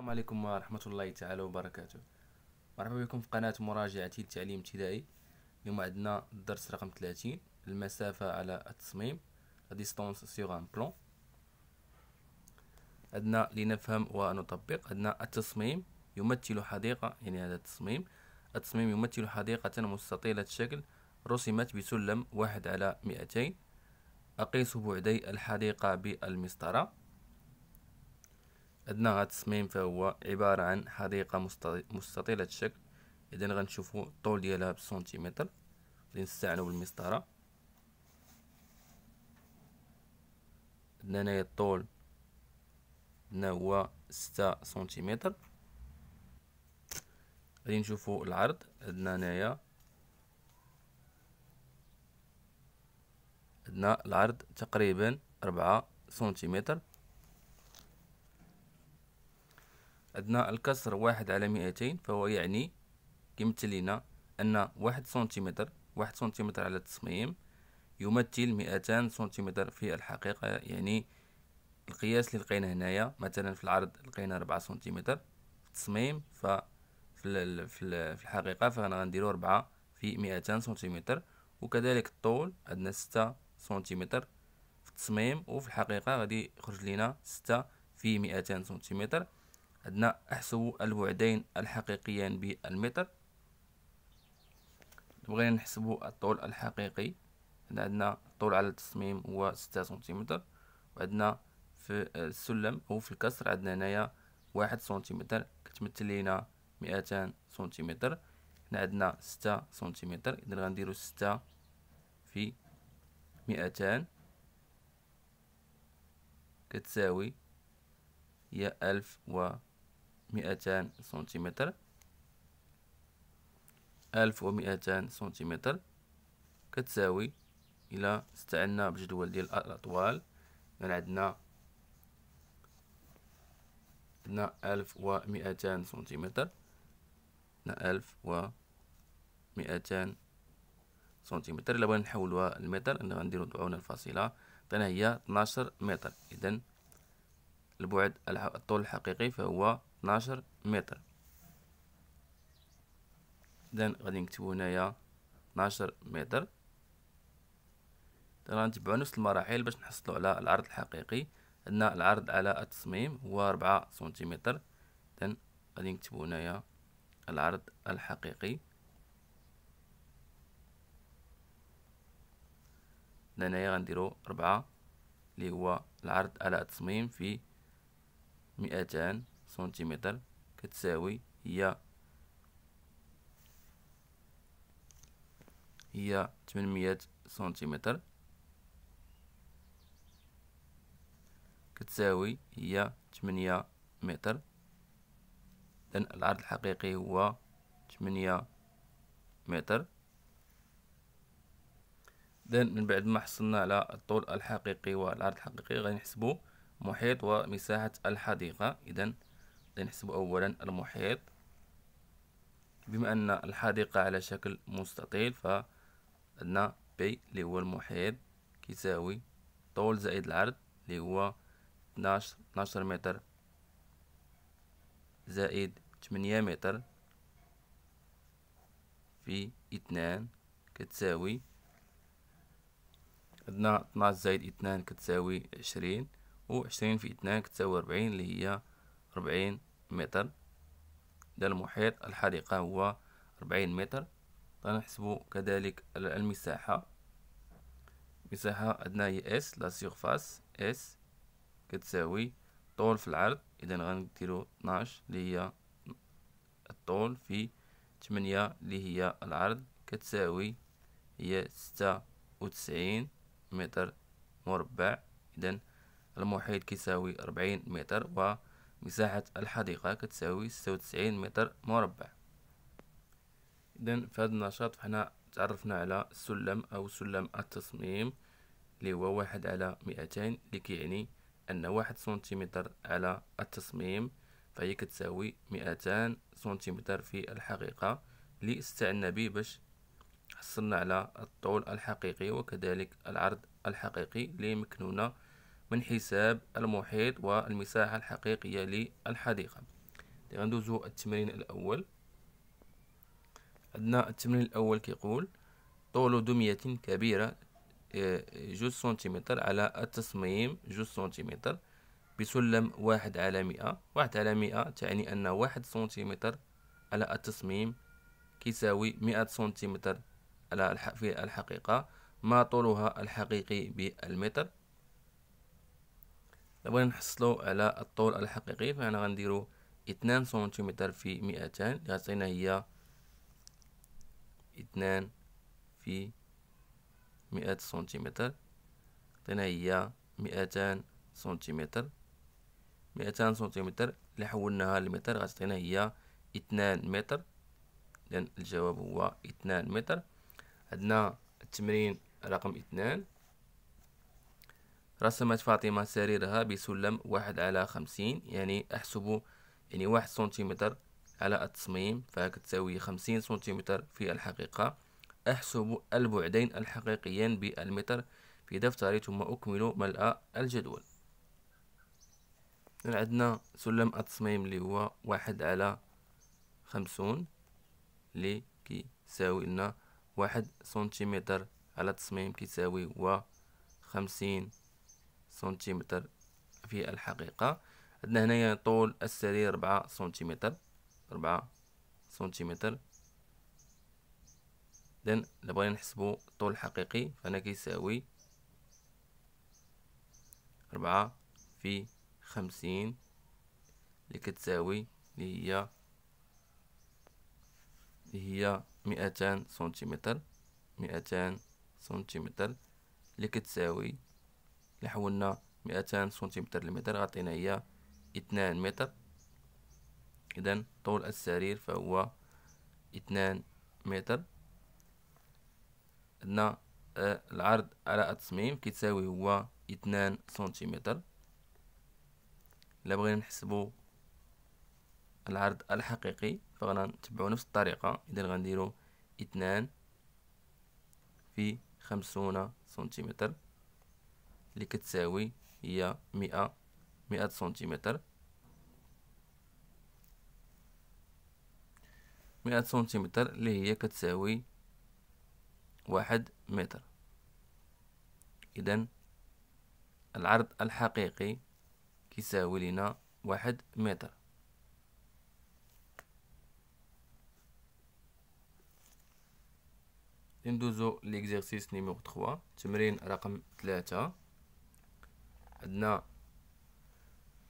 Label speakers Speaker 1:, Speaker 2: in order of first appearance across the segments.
Speaker 1: السلام عليكم ورحمة الله تعالى وبركاته مرحبا بكم في قناة مراجعتي للتعليم الابتدائي اليوم عندنا الدرس رقم 30 المسافة على التصميم لا ديستونس سيغ ان بلون عندنا لنفهم ونطبق عندنا التصميم يمثل حديقة يعني هذا التصميم التصميم يمثل حديقة مستطيلة الشكل رسمت بسلم واحد على مئتين أقيس بعدي الحديقة بالمسطرة أدناها تصميم فهو عبارة عن حديقة مستطيلة الشكل إذا غنشوفو الطول ديالها بالسنتيمتر غادي نستعنو بالمسطرة عندنا هنايا الطول عندنا هو ستة سنتيمتر غادي نشوفو العرض عندنا هنايا عندنا العرض تقريبا أربعة سنتيمتر عندنا الكسر واحد على مئتين فهو يعني كيمثل لنا أن واحد سنتيمتر واحد سنتيمتر على التصميم يمثل مئتان سنتيمتر في الحقيقة يعني القياس اللي لقينا هنايا مثلا في العرض لقينا ربعة سنتيمتر في التصميم ف في, في الحقيقة فأنا غنديرو ربعة في مئتان سنتيمتر وكذلك الطول عندنا ستة سنتيمتر في التصميم وفي الحقيقة غادي يخرج لنا ستة في مئتان سنتيمتر عندنا احسبوا البعدين الحقيقيان بالمتر بغينا نحسبوا الطول الحقيقي عندنا الطول على التصميم هو ستة سنتيمتر وعندنا في السلم او في الكسر عندنا هنايا واحد سنتيمتر كتمثل لينا مئتان سنتيمتر هنا عندنا ستة سنتيمتر اذا غنديرو ستة في مئتان كتساوي هي ألف و مئتان سنتيمتر ألف ومئتان سنتيمتر كتساوي إلى استعنا بجدول ديال الأطوال يعني عندنا عندنا ألف ومئتان سنتيمتر عندنا ألف ومئتان سنتيمتر إلا بغينا نحولوها لمتر أنا غنديرو ضعونا الفاصلة عطينا هي 12 متر إذا البعد الطول الحقيقي فهو 12 متر إذن غادي نكتبو هنايا 12 متر غنتبعو نفس المراحل باش نحصلو على العرض الحقيقي عندنا العرض على التصميم هو 4 سنتيمتر إذن غادي نكتبو هنايا العرض الحقيقي هنايا غنديرو 4 اللي هو العرض على التصميم في 200 سنتيمتر كتساوي هي هي 800 سنتيمتر كتساوي هي 8 متر لان العرض الحقيقي هو 8 متر دن من بعد ما حصلنا على الطول الحقيقي والعرض الحقيقي غنحسبوا محيط ومساحة الحديقة اذا لنحسب أولا المحيط بما أن الحديقة على شكل مستطيل فعندنا بي اللي هو المحيط كيساوي طول زائد العرض اللي هو 12 متر زائد 8 متر في اثنان كتساوي عندنا 12 زائد اثنان كتساوي عشرين وعشرين في اثنان كتساوي ربعين اللي هي أربعين متر ده المحيط الحديقة هو أربعين متر سنحسب كذلك المساحة مساحة عندنا هي إس لا سيغفاس إس كتساوي طول في العرض إذا غنديرو طناش اللي هي الطول في تمنية اللي هي العرض كتساوي هي ستة وتسعين متر مربع إذا المحيط كيساوي أربعين متر و مساحة الحديقة كتساوي ستة وتسعين متر مربع إذن في هذا النشاط فحنا تعرفنا على سلم أو سلم التصميم اللي هو واحد على مئتين اللي كيعني أن واحد سنتيمتر على التصميم فهي كتساوي مئتان سنتيمتر في الحقيقة اللي استعنا به باش حصلنا على الطول الحقيقي وكذلك العرض الحقيقي مكنونا من حساب المحيط والمساحة الحقيقية للحديقة غندوزو التمرين الأول عندنا التمرين الأول كيقول طول دمية كبيرة آه، جوج سنتيمتر على التصميم جوج سنتيمتر بسلم واحد على مئة واحد على مئة تعني أن واحد سنتيمتر على التصميم كيساوي مئة سنتيمتر على في الحقيقة ما طولها الحقيقي بالمتر لو نحصلو على الطول الحقيقي فانا غنديرو اثنان سنتيمتر في مئتان غتعطينا هي اثنان في مئة سنتيمتر عطينا هي مئتان سنتيمتر مئتان سنتيمتر اللي حولناها لمتر غتعطينا هي اثنان متر إذن الجواب هو اثنان متر عندنا التمرين رقم اثنان رسمت فاطمة سريرها بسلم واحد على خمسين يعني احسبوا يعني واحد سنتيمتر على التصميم تساوي خمسين سنتيمتر في الحقيقة احسبوا البعدين الحقيقيين بالمتر في دفتري ثم اكملوا ملء الجدول عندنا سلم التصميم اللي هو واحد على خمسون اللي كيساوي لنا واحد سنتيمتر على التصميم كيساوي هو خمسين سنتيمتر في الحقيقة عندنا هنايا طول السرير ربعة سنتيمتر ربعة سنتيمتر إذن إلا نحسبو الطول الحقيقي فهنا كيساوي ربعة في خمسين اللي كتساوي اللي هي اللي هي مئتان سنتيمتر مئتان سنتيمتر اللي كتساوي لحولنا مئتان سنتيمتر للمتر غطينا هي اثنان متر إذا طول السرير فهو اثنان متر عندنا آه، العرض على التصميم كيتساوي هو اثنان سنتيمتر إلا بغينا نحسبو العرض الحقيقي فغنا نتبعو نفس الطريقة إذا غنديرو اثنان في خمسون سنتيمتر اللي كتساوي هي مئة مئة سنتيمتر مئة سنتيمتر اللي هي كتساوي واحد متر إذن العرض الحقيقي كيساوي لنا واحد متر ندوزو ليكزيرسيس نيميرو 3 تمرين رقم 3 عندنا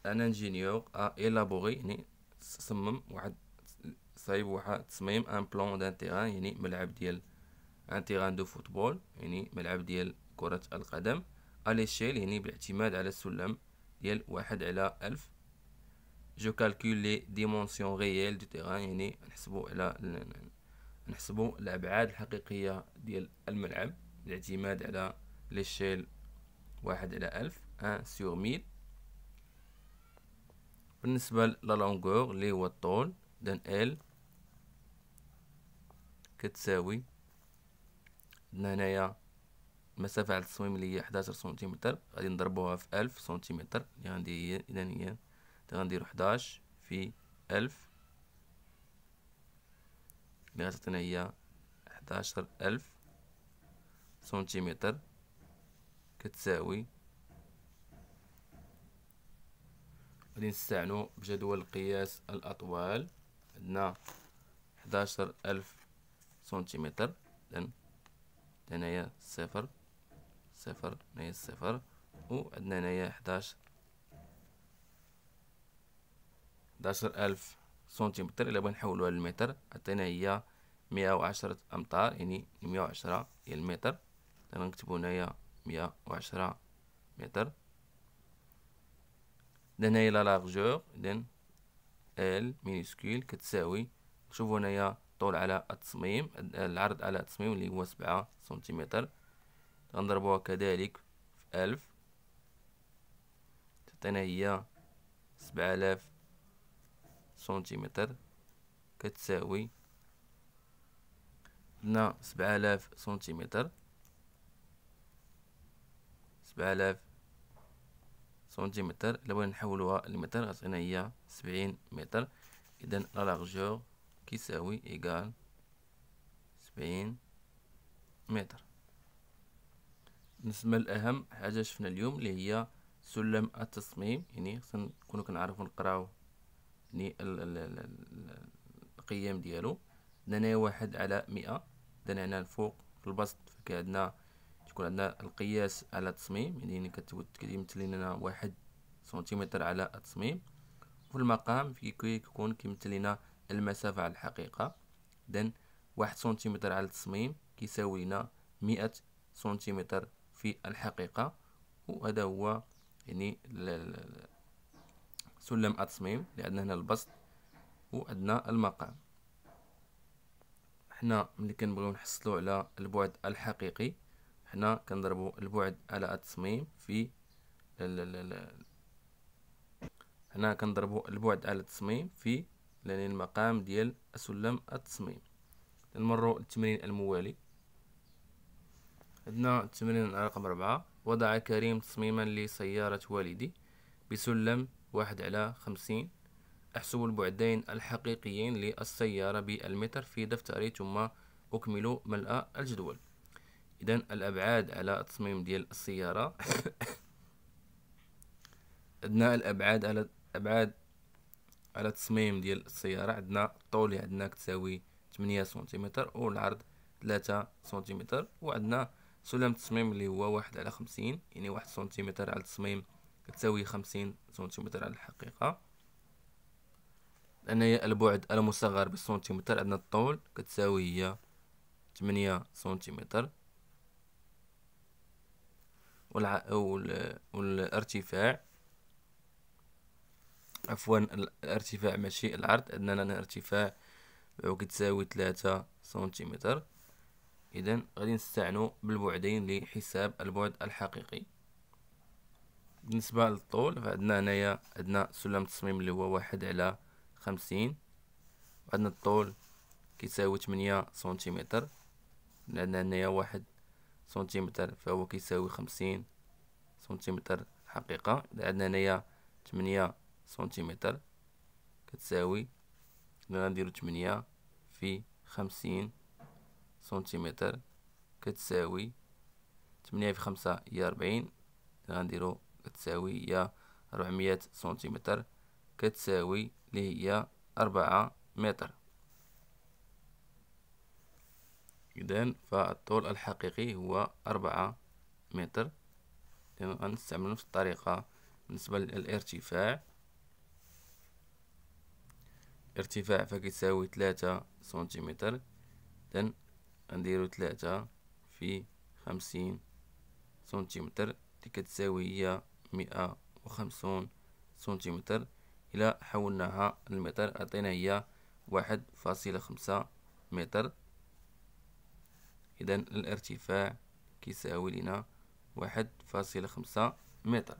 Speaker 1: ان انجينيور ا ايلابوري يعني صمم واحد صايب واحد تصميم ان بلون دان تيران يعني ملعب ديال ان تيران دو فوتبول يعني ملعب ديال كرة القدم اليشيل يعني بالاعتماد على السلم ديال واحد على ألف جو كالكول لي ديمونسيون ريال دو تيران يعني نحسبو على نحسبو الابعاد الحقيقيه ديال الملعب بالاعتماد على ليشيل واحد على ألف 1 sur 1000 بالنسبة للونغور اللي هو الطول دان ال كتساوي عندنا هنايا مسافة على التصميم اللي هي 11 سنتيمتر غادي نضربوها في 1000 سنتيمتر اللي عندي هي إذن هي غنديرو 11 في 1000 اللي غتعطينا هي 11000 سنتيمتر كتساوي غادي نستعنو بجدول القياس الأطوال عندنا حداشر ألف سنتيمتر إذن هنايا صفر صفر هنايا صفر وعندنا هنايا حداش حداشر ألف سنتيمتر إلا بغينا نحولوها للمتر عطينا هي مية وعشرة أمتار يعني مية وعشرة ديال المتر غنكتبو هنايا مية وعشرة متر لان هي لا لارجور اذا ال مينيسكول كتساوي شوفوا هنايا الطول على التصميم العرض على التصميم اللي هو سبعة سنتيمتر غنضربوها كذلك في ألف تعطينا هي سبعة آلاف سنتيمتر كتساوي عندنا سبعة آلاف سنتيمتر سبعة آلاف سنتيمتر الا بغينا نحولوها لمتر غتعطينا هي سبعين متر اذا لا لارجور كيساوي ايكال سبعين متر بالنسبه لاهم حاجه شفنا اليوم اللي هي سلم التصميم يعني خصنا نكونو كنعرفو نقراو يعني القيم ديالو عندنا واحد على مئة درنا هنا الفوق في البسط فكي عندنا كيكون عندنا القياس على التصميم يعني كيمثل لنا واحد سنتيمتر على التصميم وفي المقام كيكون كيمثل لنا المسافة على الحقيقة إذن واحد سنتيمتر على التصميم كيساوي لنا مئة سنتيمتر في الحقيقة وهذا هو يعني سلم التصميم لأن هنا البسط وعندنا المقام حنا ملي كنبغيو نحصلو على البعد الحقيقي هنا كنضربو البعد على التصميم في هنا كنضربو البعد على التصميم في لان المقام ديال سلم التصميم نمرو للتمرين الموالي عندنا التمرين رقم أربعة وضع كريم تصميما لسيارة والدي بسلم واحد على خمسين أحسب البعدين الحقيقيين للسيارة بالمتر في دفتري ثم أكمل ملء الجدول اذا الابعاد على التصميم ديال السياره عندنا الابعاد على ابعاد على التصميم ديال السياره عندنا الطول عندنا كتساوي 8 سنتيمتر والعرض 3 سنتيمتر وعندنا سلم التصميم اللي هو واحد على خمسين يعني واحد سنتيمتر على التصميم كتساوي خمسين سنتيمتر على الحقيقة لأن هي البعد المصغر بالسنتيمتر عندنا الطول كتساوي هي تمنية سنتيمتر والع... وال... والارتفاع عفوا الارتفاع ماشي العرض عندنا لنا ارتفاع كتساوي 3 سنتيمتر اذا غادي نستعنو بالبعدين لحساب البعد الحقيقي بالنسبة للطول فعندنا هنايا عندنا سلم التصميم اللي هو واحد على خمسين عندنا الطول كيساوي تمنية سنتيمتر عندنا هنايا واحد سنتيمتر فهو كيساوي خمسين سنتيمتر الحقيقة إذا عندنا هنايا تمنية سنتيمتر كتساوي إذا نديرو تمنية في خمسين سنتيمتر كتساوي تمنية في خمسة هي ربعين غنديرو كتساوي هي ربعمية سنتيمتر كتساوي اللي هي أربعة متر إذا فالطول الحقيقي هو أربعة متر لأنه غنستعمل نفس الطريقة بالنسبة للارتفاع ارتفاع فكيساوي ثلاثة سنتيمتر إذا غنديرو ثلاثة في خمسين سنتيمتر اللي كتساوي هي مئة وخمسون سنتيمتر إلى حولناها المتر أعطينا هي واحد فاصلة خمسة متر إذا الارتفاع كيساوي لنا واحد فاصلة خمسة متر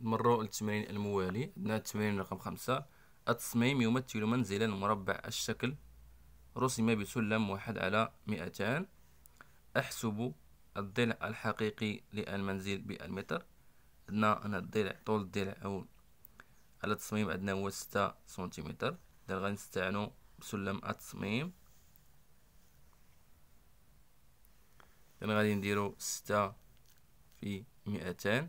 Speaker 1: نمرو للتمرين الموالي عندنا التمرين رقم خمسة التصميم يمثل منزلا مربع الشكل رسم بسلم واحد على مئتان أحسب الضلع الحقيقي للمنزل بالمتر عندنا أنا الضلع طول الضلع أو على التصميم عندنا هو ستة سنتيمتر إذا غنستعنو بسلم التصميم إذن غادي نديرو ستة في مئتان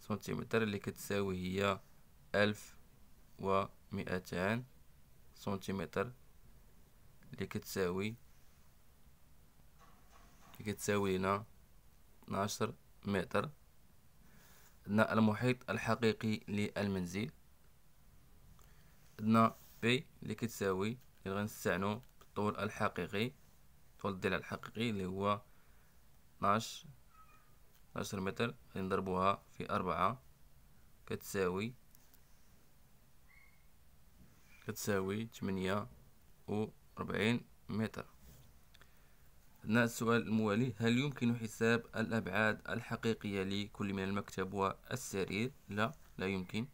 Speaker 1: سنتيمتر اللي كتساوي هي ألف ومئتان سنتيمتر اللي كتساوي اللي كتساوي لنا 12 متر عندنا المحيط الحقيقي للمنزل عندنا بي اللي كتساوي اللي غنستعنو بالطول الحقيقي والضلع الحقيقي اللي هو 12 عشر متر نضربوها في أربعة كتساوي كتساوي تمنية وربعين متر أثناء السؤال الموالي هل يمكن حساب الأبعاد الحقيقية لكل من المكتب والسرير لا لا يمكن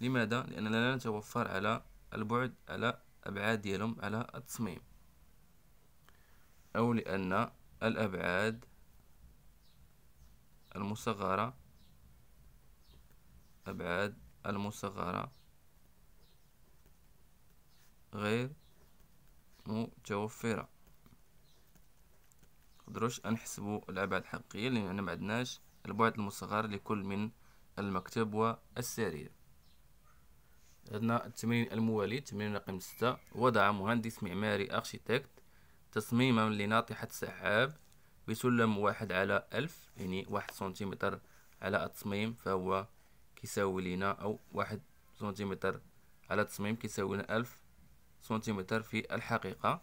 Speaker 1: لماذا لأننا لا نتوفر على البعد على أبعاد ديالهم على التصميم أو لأن الأبعاد المصغرة أبعاد المصغرة غير متوفرة مقدروش أنحسبو الأبعاد الحقيقية لأن ما عندناش البعد المصغر لكل من المكتب والسرير عندنا التمرين الموالي تمرين رقم ستة وضع مهندس معماري أرشيتكت تصميما لناطحة سحاب بسلم واحد على ألف يعني واحد سنتيمتر على التصميم فهو كيساوي لنا أو واحد سنتيمتر على التصميم كيساوي لنا ألف سنتيمتر في الحقيقة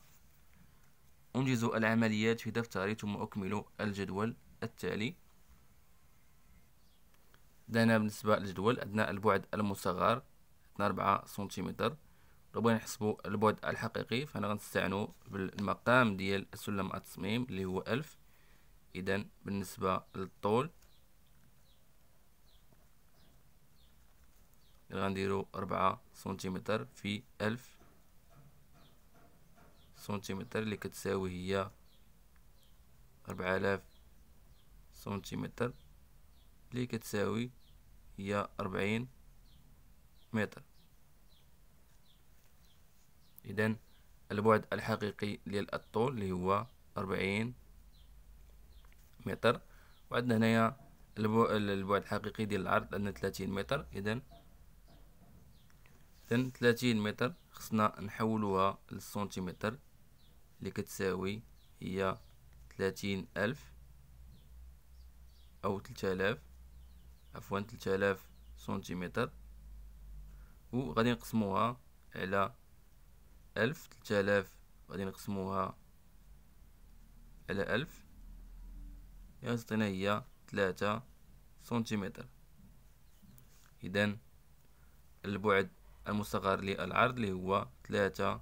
Speaker 1: أنجز العمليات في دفتري ثم أكمل الجدول التالي دانا بالنسبة للجدول أدنى البعد المصغر 2 4 سنتيمتر ربما نحسبوا البعد الحقيقي فانا غنستعنوا بالمقام ديال سلم التصميم اللي هو ألف اذا بالنسبه للطول غنديرو أربعة سنتيمتر في ألف سنتيمتر اللي كتساوي هي أربعة آلاف سنتيمتر اللي كتساوي هي أربعين متر إذا البعد الحقيقي للطول اللي هو 40 متر وعندنا هنايا البعد الحقيقي ديال العرض عندنا ثلاثين متر إذا إذا ثلاثين متر خصنا نحولوها للسنتيمتر اللي كتساوي هي ثلاثين ألف أو 3000 عفوا 3000 سنتيمتر وغادي نقسموها على ألف تلتة آلاف غادي نقسموها على ألف يعطينا يعني هي ثلاثة سنتيمتر إذا البعد المستقر للعرض اللي هو ثلاثة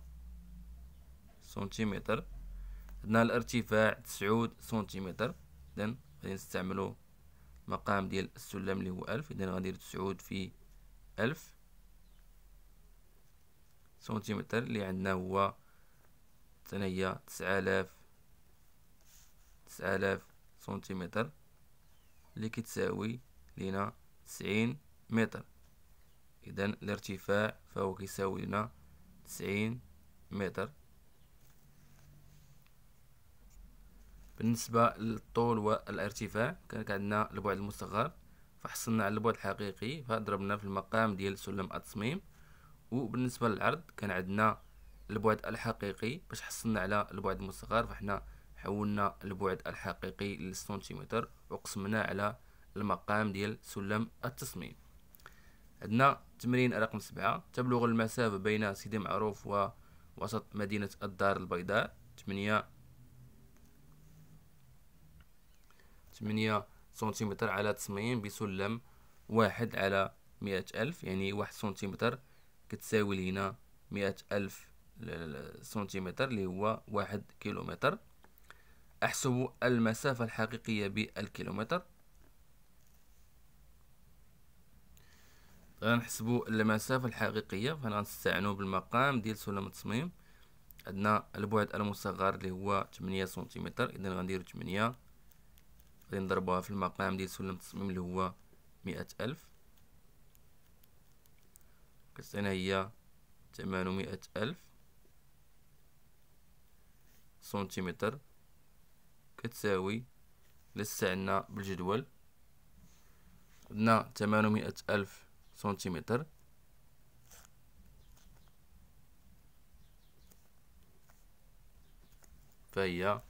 Speaker 1: سنتيمتر عندنا الارتفاع تسعود سنتيمتر إذا غادي نستعملو المقام ديال السلم اللي هو ألف إذا غندير تسعود في ألف سنتيمتر اللي عندنا هو ثانية تسعالاف تسعالاف سنتيمتر اللي كتساوي لنا تسعين متر إذا الارتفاع فهو كيساوي لنا تسعين متر بالنسبة للطول والارتفاع كان عندنا البعد المصغر فحصلنا على البعد الحقيقي فضربنا في المقام ديال سلم التصميم وبالنسبه للعرض كان عندنا البعد الحقيقي باش حصلنا على البعد المصغر فحنا حولنا البعد الحقيقي للسنتيمتر وقسمناه على المقام ديال سلم التصميم عندنا تمرين رقم سبعة تبلغ المسافة بين سيدي معروف ووسط مدينة الدار البيضاء تمنية تمنية سنتيمتر على تصميم بسلم واحد على مئة ألف يعني واحد سنتيمتر كتساوي لينا مئة ألف سنتيمتر اللي هو واحد كيلومتر أحسب المسافة الحقيقية بالكيلومتر غنحسبو المسافة الحقيقية فغنستعنو بالمقام ديال سلم التصميم عندنا البعد المصغر اللي هو 8 سنتيمتر اذا غنديرو 8 غنضربوها في المقام ديال سلم التصميم اللي هو مئة ألف السنة هي ثمانمائة ألف سنتيمتر كتساوي لسعنا بالجدول عندنا ثمانمائة ألف سنتيمتر فهي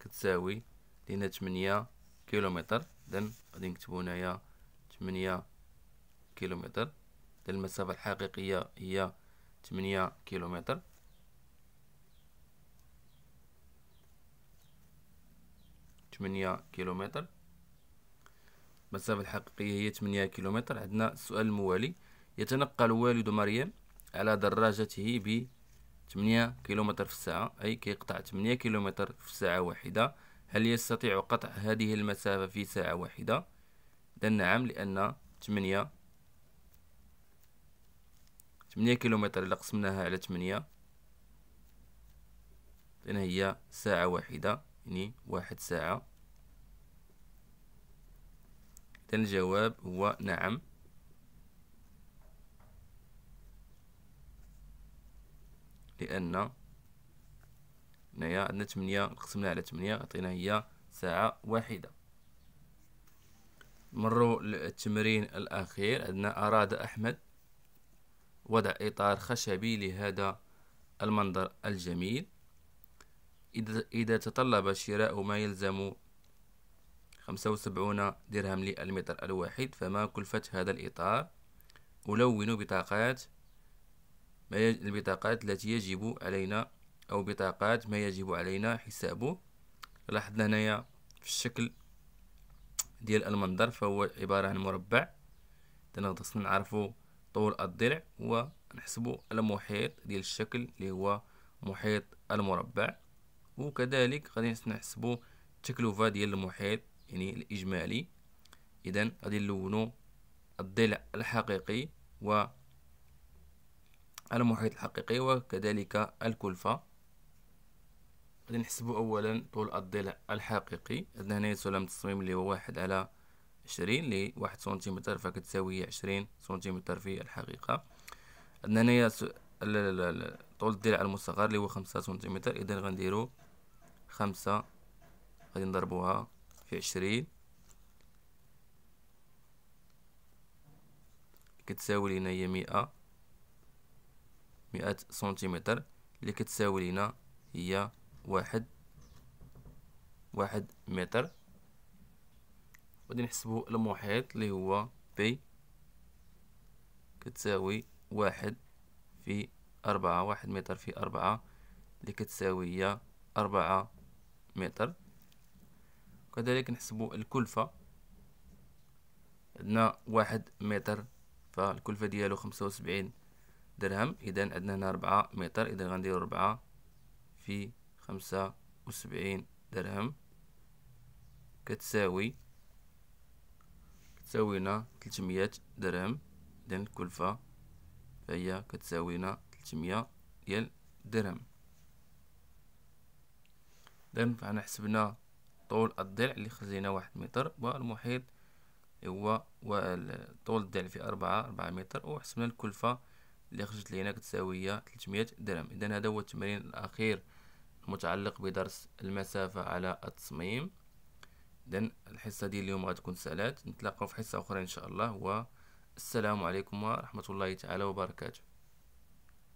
Speaker 1: كتساوي لينا تمنية كيلومتر إذن غادي نكتبو هنايا تمنية كيلومتر المسافة الحقيقية هي 8 كيلومتر ثمانية كيلومتر المسافة الحقيقية هي 8 كيلومتر عندنا السؤال الموالي يتنقل والد مريم على دراجته ب 8 كيلومتر في الساعة أي كيقطع 8 كيلومتر في ساعة واحدة هل يستطيع قطع هذه المسافة في ساعة واحدة؟ إذا نعم لأن 8 8 كيلومتر إلا قسمناها على 8 لأن هي ساعة واحدة يعني واحد ساعة إذا الجواب هو نعم لأن هنايا عندنا 8 قسمنا على 8 عطينا هي ساعة واحدة مروا للتمرين الأخير عندنا أراد أحمد وضع إطار خشبي لهذا المنظر الجميل إذا تطلب شراء ما يلزم 75 درهم للمتر الواحد فما كلفة هذا الإطار ألون بطاقات ما يج... البطاقات التي يجب علينا أو بطاقات ما يجب علينا حسابه لاحظنا هنايا في الشكل ديال المنظر فهو عبارة عن مربع تنغطس نعرفو طول الضلع ونحسبه المحيط ديال الشكل اللي هو محيط المربع وكذلك غادي نحسبو التكلفة ديال المحيط يعني الإجمالي إذا غادي نلونو الضلع الحقيقي و المحيط الحقيقي وكذلك الكلفة غادي نحسبو أولا طول الضلع الحقيقي عندنا هنا سلم التصميم اللي هو واحد على عشرين لواحد سنتيمتر فكتساوي عشرين سنتيمتر في الحقيقة عندنا هنايا طول الضلع المستقر اللي هو خمسة سنتيمتر إذا غنديرو خمسة غادي نضربوها في عشرين كتساوي لينا هي مئة مئة سنتيمتر اللي كتساوي لينا هي واحد واحد متر غادي نحسبو المحيط اللي هو بي كتساوي واحد في أربعة واحد متر في أربعة اللي كتساوي هي أربعة متر وكذلك نحسبو الكلفة عندنا واحد متر فالكلفة ديالو خمسة وسبعين درهم إذا عندنا هنا ربعة متر إذا غنديرو ربعة في خمسة وسبعين درهم كتساوي تساوينا 300 درهم إذا الكلفة فهي كتساوينا 300 ديال درهم إذا فانا حسبنا طول الضلع اللي خزينا واحد متر والمحيط هو طول الضلع في أربعة أربعة متر وحسبنا الكلفة اللي خرجت لينا كتساوي هي 300 درهم إذا هذا هو التمرين الأخير المتعلق بدرس المسافة على التصميم إذا الحصة دي اليوم غتكون سالات نتلاقاو في حصة أخرى إن شاء الله والسلام عليكم ورحمة الله تعالى وبركاته